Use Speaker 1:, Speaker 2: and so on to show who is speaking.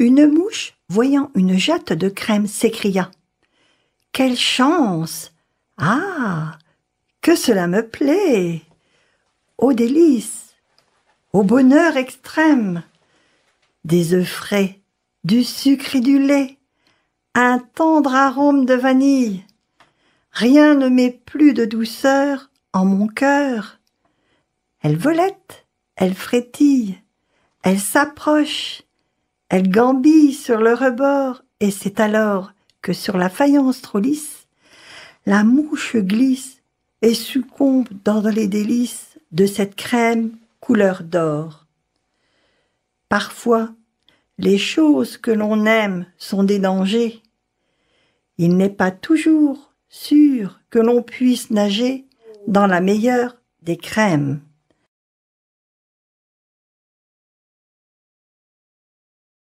Speaker 1: Une mouche, voyant une jatte de crème, s'écria. Quelle chance. Ah. Que cela me plaît. Ô délice Au bonheur extrême. Des œufs frais, du sucre et du lait, un tendre arôme de vanille. Rien ne met plus de douceur en mon cœur. Elle volette, elle frétille, elle s'approche, elle gambille sur le rebord, et c'est alors que sur la faïence trop lisse, la mouche glisse et succombe dans les délices de cette crème couleur d'or. Parfois, les choses que l'on aime sont des dangers. Il n'est pas toujours sûr que l'on puisse nager dans la meilleure des crèmes.